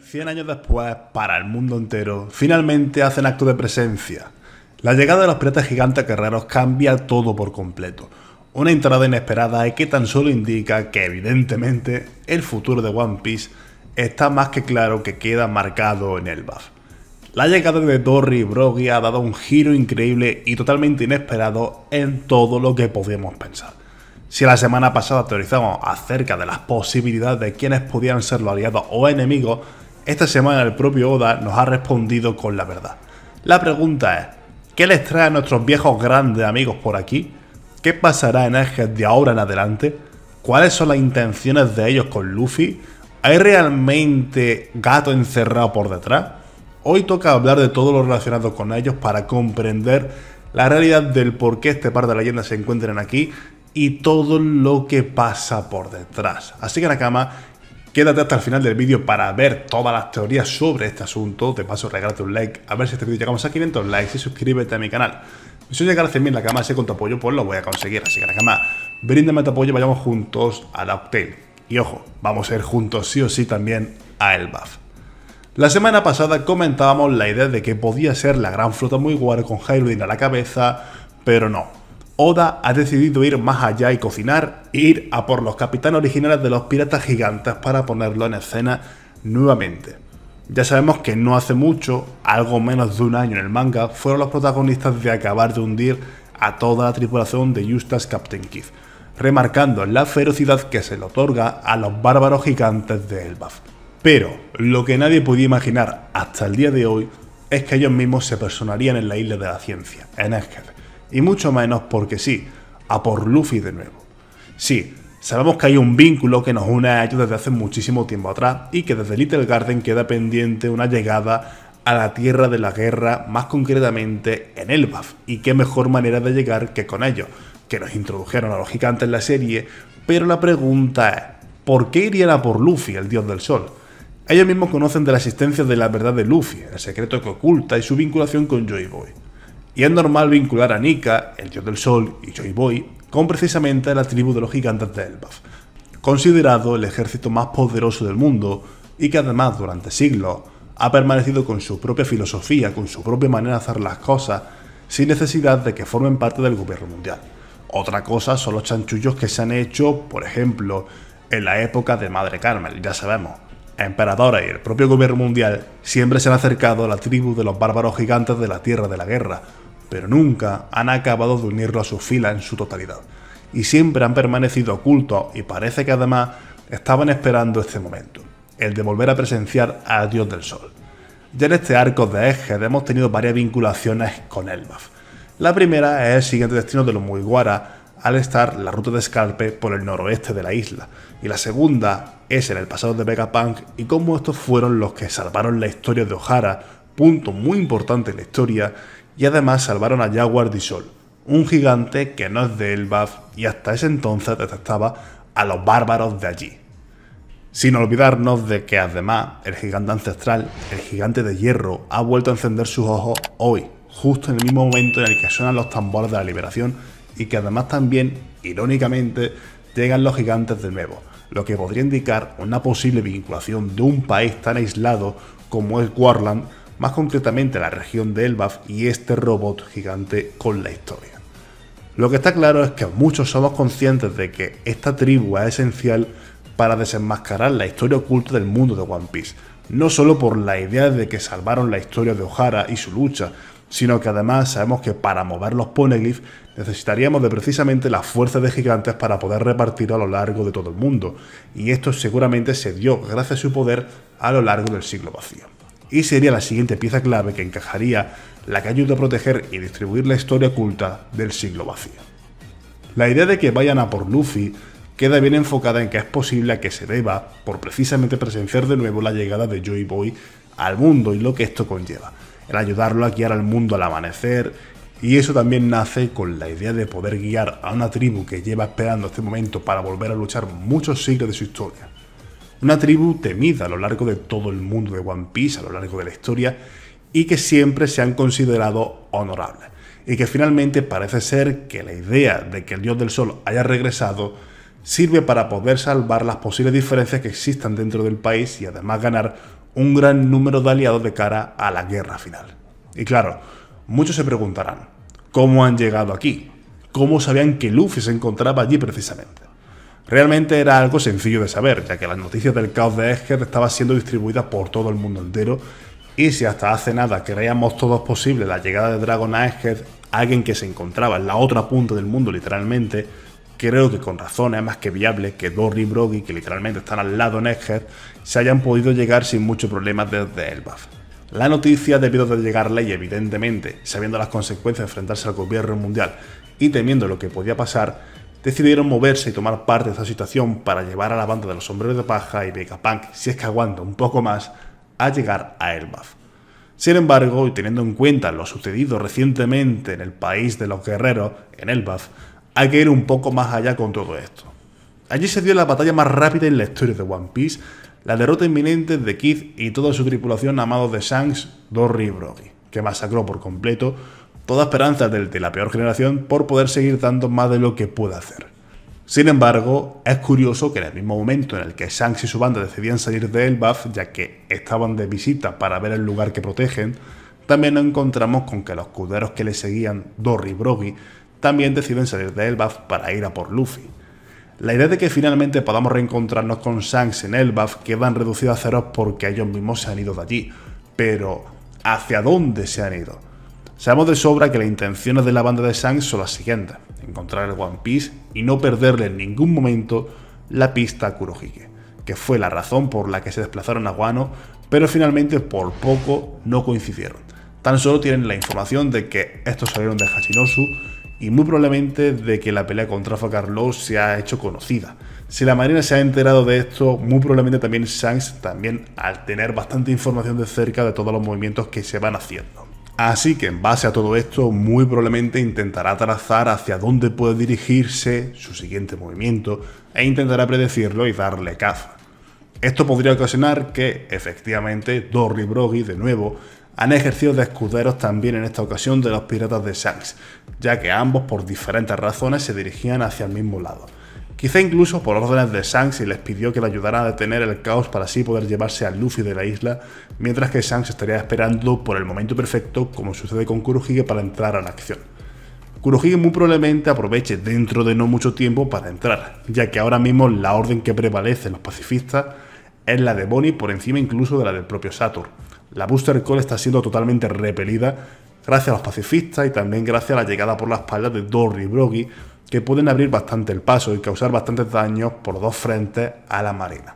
Cien años después, para el mundo entero, finalmente hacen acto de presencia. La llegada de los piratas gigantes guerreros cambia todo por completo. Una entrada inesperada que tan solo indica que evidentemente el futuro de One Piece está más que claro que queda marcado en el buff. La llegada de Dory y ha dado un giro increíble y totalmente inesperado en todo lo que podíamos pensar. Si la semana pasada teorizamos acerca de las posibilidades de quienes podían ser los aliados o enemigos, esta semana el propio Oda nos ha respondido con la verdad. La pregunta es, ¿qué les trae a nuestros viejos grandes amigos por aquí? ¿Qué pasará en eje de ahora en adelante? ¿Cuáles son las intenciones de ellos con Luffy? ¿Hay realmente gato encerrado por detrás? Hoy toca hablar de todo lo relacionado con ellos para comprender la realidad del por qué este par de leyendas se encuentran aquí y todo lo que pasa por detrás. Así que Nakama, quédate hasta el final del vídeo para ver todas las teorías sobre este asunto. De paso, regálate un like, a ver si este vídeo llegamos a 500 likes y suscríbete a mi canal. Si llegar a 100.000 Nakama, sé con tu apoyo, pues lo voy a conseguir. Así que Nakama, bríndame tu apoyo y vayamos juntos a la Y ojo, vamos a ir juntos sí o sí también a Elbaf. La semana pasada comentábamos la idea de que podía ser la gran flota muy guar con Hyrule a la cabeza, pero no, Oda ha decidido ir más allá y cocinar, ir a por los capitanes originales de los piratas gigantes para ponerlo en escena nuevamente. Ya sabemos que no hace mucho, algo menos de un año en el manga, fueron los protagonistas de acabar de hundir a toda la tripulación de Justas Captain Keith, remarcando la ferocidad que se le otorga a los bárbaros gigantes de Elbaf. Pero lo que nadie podía imaginar hasta el día de hoy es que ellos mismos se personarían en la isla de la ciencia, en Esquede. Y mucho menos porque sí, a por Luffy de nuevo. Sí, sabemos que hay un vínculo que nos une a ellos desde hace muchísimo tiempo atrás y que desde Little Garden queda pendiente una llegada a la tierra de la guerra, más concretamente en Elbaf. Y qué mejor manera de llegar que con ellos, que nos introdujeron a los gigantes en la serie, pero la pregunta es, ¿por qué irían a por Luffy, el dios del sol? Ellos mismos conocen de la existencia de la verdad de Luffy, el secreto que oculta y su vinculación con Joy Boy y es normal vincular a Nika, el dios del sol, y Joy Boy con precisamente la tribu de los gigantes de Elbaf, considerado el ejército más poderoso del mundo y que además durante siglos ha permanecido con su propia filosofía, con su propia manera de hacer las cosas, sin necesidad de que formen parte del gobierno mundial. Otra cosa son los chanchullos que se han hecho, por ejemplo, en la época de Madre Carmel, ya sabemos. Emperadora y el propio gobierno mundial siempre se han acercado a la tribu de los bárbaros gigantes de la Tierra de la Guerra, pero nunca han acabado de unirlo a su fila en su totalidad, y siempre han permanecido ocultos y parece que además estaban esperando este momento, el de volver a presenciar a Dios del Sol. Ya en este arco de Eje hemos tenido varias vinculaciones con Elbaf. La primera es el siguiente destino de los Muiguara al estar la ruta de Scarpe por el noroeste de la isla, y la segunda es en el pasado de Vegapunk y cómo estos fueron los que salvaron la historia de O'Hara punto muy importante en la historia, y además salvaron a Jaguar Disol, un gigante que no es de Elbaf y hasta ese entonces detestaba a los bárbaros de allí. Sin olvidarnos de que además el gigante ancestral, el gigante de hierro, ha vuelto a encender sus ojos hoy, justo en el mismo momento en el que suenan los tambores de la liberación y que además también, irónicamente, llegan los gigantes de nuevo, lo que podría indicar una posible vinculación de un país tan aislado como es Warland más concretamente la región de Elbaf y este robot gigante con la historia. Lo que está claro es que muchos somos conscientes de que esta tribu es esencial para desenmascarar la historia oculta del mundo de One Piece, no solo por la idea de que salvaron la historia de O'Hara y su lucha, sino que además sabemos que para mover los poneglyphs necesitaríamos de precisamente la fuerza de gigantes para poder repartir a lo largo de todo el mundo, y esto seguramente se dio gracias a su poder a lo largo del siglo vacío y sería la siguiente pieza clave que encajaría, la que ayuda a proteger y distribuir la historia oculta del siglo vacío. La idea de que vayan a por Luffy queda bien enfocada en que es posible que se deba por precisamente presenciar de nuevo la llegada de Joy Boy al mundo y lo que esto conlleva, el ayudarlo a guiar al mundo al amanecer, y eso también nace con la idea de poder guiar a una tribu que lleva esperando este momento para volver a luchar muchos siglos de su historia. Una tribu temida a lo largo de todo el mundo de One Piece, a lo largo de la historia, y que siempre se han considerado honorables. Y que finalmente parece ser que la idea de que el dios del sol haya regresado sirve para poder salvar las posibles diferencias que existan dentro del país y además ganar un gran número de aliados de cara a la guerra final. Y claro, muchos se preguntarán, ¿cómo han llegado aquí? ¿Cómo sabían que Luffy se encontraba allí precisamente? Realmente era algo sencillo de saber, ya que las noticias del caos de Escher estaba siendo distribuidas por todo el mundo entero, y si hasta hace nada creíamos todos posible la llegada de Dragon a alguien que se encontraba en la otra punta del mundo literalmente, creo que con razón es más que viable que Dory y Broggy, que literalmente están al lado en Escher, se hayan podido llegar sin mucho problemas desde Elbaf. La noticia, debido de llegarle y evidentemente, sabiendo las consecuencias de enfrentarse al gobierno mundial y temiendo lo que podía pasar, decidieron moverse y tomar parte de esa situación para llevar a la banda de los sombreros de paja y Vegapunk, si es que aguanta un poco más, a llegar a Elbaf. Sin embargo, y teniendo en cuenta lo sucedido recientemente en el país de los guerreros, en Elbaf, hay que ir un poco más allá con todo esto. Allí se dio la batalla más rápida en la historia de One Piece, la derrota inminente de Kid y toda su tripulación amados de Shanks, Dory y que masacró por completo toda esperanza del de la peor generación por poder seguir dando más de lo que pueda hacer. Sin embargo, es curioso que en el mismo momento en el que Shanks y su banda decidían salir de Elbaf, ya que estaban de visita para ver el lugar que protegen, también nos encontramos con que los escuderos que le seguían, Dory y Brogy, también deciden salir de Elbaf para ir a por Luffy. La idea de que finalmente podamos reencontrarnos con Shanks en Elbaf quedan reducidos a ceros porque ellos mismos se han ido de allí, pero ¿hacia dónde se han ido? Sabemos de sobra que las intenciones de la banda de Shanks son las siguientes, encontrar el One Piece y no perderle en ningún momento la pista a Kurohike, que fue la razón por la que se desplazaron a Guano, pero finalmente por poco no coincidieron. Tan solo tienen la información de que estos salieron de Hashinosu y muy probablemente de que la pelea contra Carlos se ha hecho conocida. Si la Marina se ha enterado de esto, muy probablemente también Shanks, también al tener bastante información de cerca de todos los movimientos que se van haciendo. Así que en base a todo esto, muy probablemente intentará trazar hacia dónde puede dirigirse su siguiente movimiento e intentará predecirlo y darle caza. Esto podría ocasionar que, efectivamente, Dory y de nuevo, han ejercido de escuderos también en esta ocasión de los piratas de Shanks, ya que ambos por diferentes razones se dirigían hacia el mismo lado. Quizá incluso por órdenes de Shanks y les pidió que le ayudaran a detener el caos para así poder llevarse a Luffy de la isla, mientras que Shanks estaría esperando por el momento perfecto, como sucede con Kurohige, para entrar a la acción. Kurohige muy probablemente aproveche dentro de no mucho tiempo para entrar, ya que ahora mismo la orden que prevalece en los pacifistas es la de Bonnie por encima incluso de la del propio Sator. La Booster Call está siendo totalmente repelida gracias a los pacifistas y también gracias a la llegada por la espalda de Dory y Broggy, que pueden abrir bastante el paso y causar bastantes daños por dos frentes a la marina,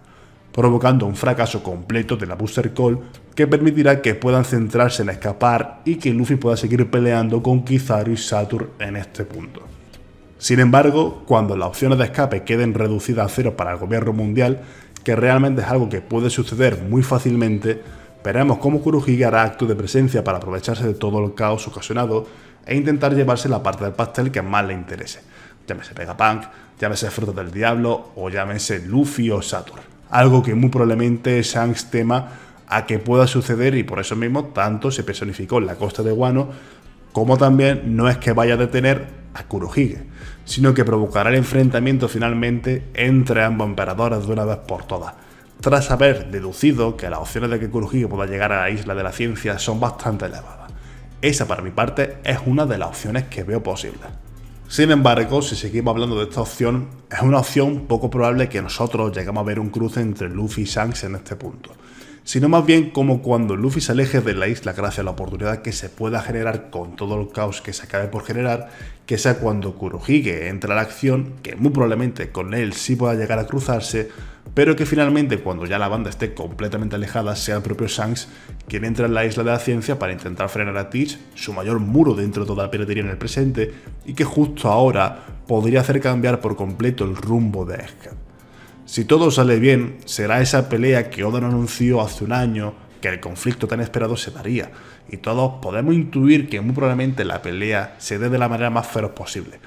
provocando un fracaso completo de la Booster Call que permitirá que puedan centrarse en escapar y que Luffy pueda seguir peleando con Kizaru y Saturn en este punto. Sin embargo, cuando las opciones de escape queden reducidas a cero para el gobierno mundial, que realmente es algo que puede suceder muy fácilmente, Veremos cómo Kuruhige hará acto de presencia para aprovecharse de todo el caos ocasionado e intentar llevarse la parte del pastel que más le interese. Llámese punk, llámese Fruta del Diablo o llámese Luffy o Saturn. Algo que muy probablemente Shanks tema a que pueda suceder y por eso mismo tanto se personificó en la costa de Guano, como también no es que vaya a detener a Kurohige, sino que provocará el enfrentamiento finalmente entre ambos emperadores de una vez por todas tras haber deducido que las opciones de que Kurohige pueda llegar a la isla de la ciencia son bastante elevadas. Esa para mi parte es una de las opciones que veo posibles. Sin embargo, si seguimos hablando de esta opción, es una opción poco probable que nosotros lleguemos a ver un cruce entre Luffy y Shanks en este punto, sino más bien como cuando Luffy se aleje de la isla gracias a la oportunidad que se pueda generar con todo el caos que se acabe por generar, que sea cuando Kurohige entre a la acción, que muy probablemente con él sí pueda llegar a cruzarse, pero que finalmente, cuando ya la banda esté completamente alejada, sea el propio Shanks quien entra en la isla de la ciencia para intentar frenar a Teach, su mayor muro dentro de toda la piratería en el presente, y que justo ahora podría hacer cambiar por completo el rumbo de Egg. Si todo sale bien, será esa pelea que Oden anunció hace un año que el conflicto tan esperado se daría, y todos podemos intuir que muy probablemente la pelea se dé de la manera más feroz posible,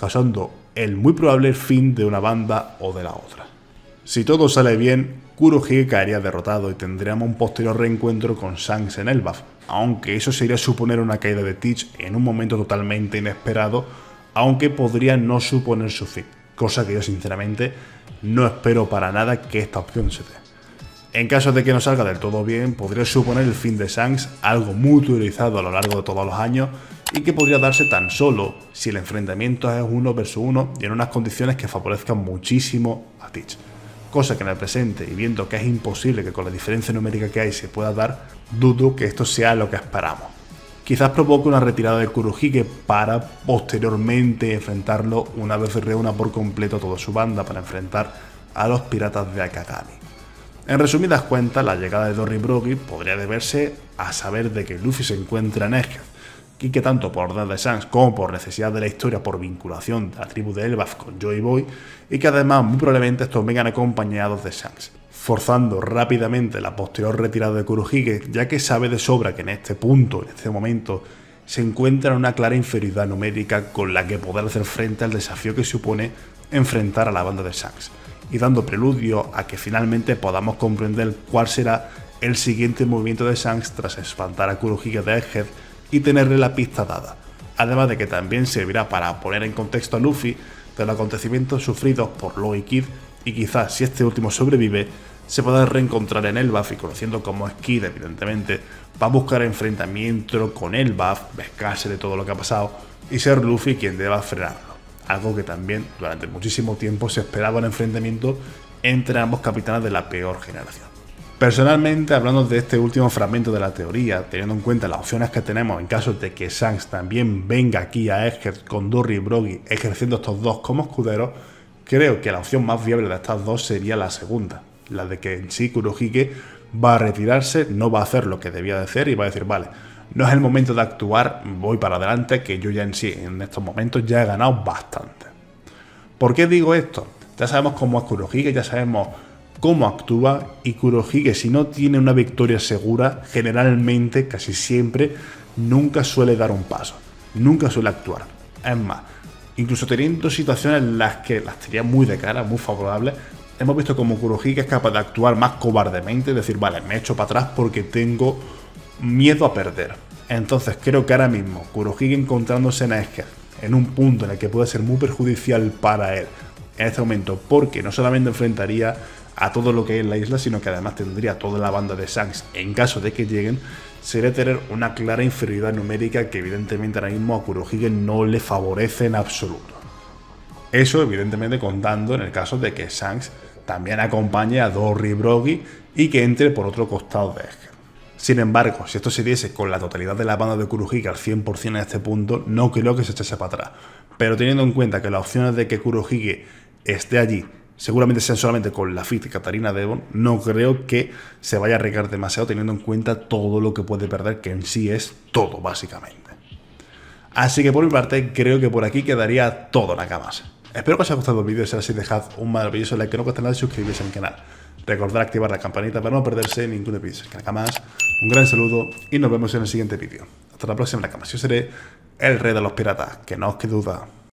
causando el muy probable fin de una banda o de la otra. Si todo sale bien, Kurohige caería derrotado y tendríamos un posterior reencuentro con Shanks en Elbaf, aunque eso sería suponer una caída de Teach en un momento totalmente inesperado, aunque podría no suponer su fin, cosa que yo sinceramente no espero para nada que esta opción se dé. En caso de que no salga del todo bien, podría suponer el fin de Shanks, algo muy utilizado a lo largo de todos los años, y que podría darse tan solo si el enfrentamiento es uno versus uno y en unas condiciones que favorezcan muchísimo a Teach cosa que en el presente y viendo que es imposible que con la diferencia numérica que hay se pueda dar, dudo que esto sea lo que esperamos. Quizás provoque una retirada de Kurohige para posteriormente enfrentarlo una vez reúna por completo toda su banda para enfrentar a los piratas de Akagami. En resumidas cuentas, la llegada de Dory Brogy podría deberse a saber de que Luffy se encuentra en Esquez, y que tanto por orden de Sans como por necesidad de la historia, por vinculación de la tribu de Elbaf con Joy Boy, y que además muy probablemente estos vengan acompañados de Sans, forzando rápidamente la posterior retirada de Kurohige, ya que sabe de sobra que en este punto, en este momento, se encuentra en una clara inferioridad numérica con la que poder hacer frente al desafío que supone enfrentar a la banda de Sans, y dando preludio a que finalmente podamos comprender cuál será el siguiente movimiento de Sans tras espantar a Kurohige de Egghead y tenerle la pista dada. Además de que también servirá para poner en contexto a Luffy de los acontecimientos sufridos por Law y Kid y quizás si este último sobrevive, se pueda reencontrar en el Buff y conociendo cómo es Kid, evidentemente, va a buscar enfrentamiento con el Buff, pescarse de todo lo que ha pasado y ser Luffy quien deba frenarlo. Algo que también durante muchísimo tiempo se esperaba un enfrentamiento entre ambos capitanes de la peor generación. Personalmente, hablando de este último fragmento de la teoría, teniendo en cuenta las opciones que tenemos en caso de que Shanks también venga aquí a Eger con Durry y Broggy ejerciendo estos dos como escuderos, creo que la opción más viable de estas dos sería la segunda, la de que en sí Kurohige va a retirarse, no va a hacer lo que debía de hacer y va a decir, vale, no es el momento de actuar, voy para adelante, que yo ya en sí, en estos momentos ya he ganado bastante. ¿Por qué digo esto? Ya sabemos cómo es Kurohige, ya sabemos cómo actúa y Kurohige si no tiene una victoria segura, generalmente, casi siempre, nunca suele dar un paso, nunca suele actuar. Es más, incluso teniendo situaciones en las que las tenía muy de cara, muy favorables, hemos visto como Kurohige es capaz de actuar más cobardemente, decir, vale, me echo para atrás porque tengo miedo a perder. Entonces creo que ahora mismo Kurohige encontrándose en esker en un punto en el que puede ser muy perjudicial para él en este momento, porque no solamente enfrentaría a todo lo que es la isla, sino que además tendría toda la banda de Shanks en caso de que lleguen, sería tener una clara inferioridad numérica que evidentemente ahora mismo a Kurohige no le favorece en absoluto. Eso evidentemente contando en el caso de que Shanks también acompañe a Dory Brogy y que entre por otro costado de eje Sin embargo, si esto se diese con la totalidad de la banda de Kurohige al 100% en este punto, no creo que se echase para atrás. Pero teniendo en cuenta que las opciones de que Kurohige esté allí seguramente sean solamente con la y Catarina Devon, no creo que se vaya a arriesgar demasiado teniendo en cuenta todo lo que puede perder, que en sí es todo, básicamente. Así que por mi parte, creo que por aquí quedaría todo, Nakamas. Espero que os haya gustado el vídeo, si así dejad un maravilloso like, que no cuesta nada suscribirse al canal. Recordad activar la campanita para no perderse ningún episodio. Nakamas, un gran saludo y nos vemos en el siguiente vídeo. Hasta la próxima, Nakamas. Yo seré el rey de los piratas, que no os quede duda.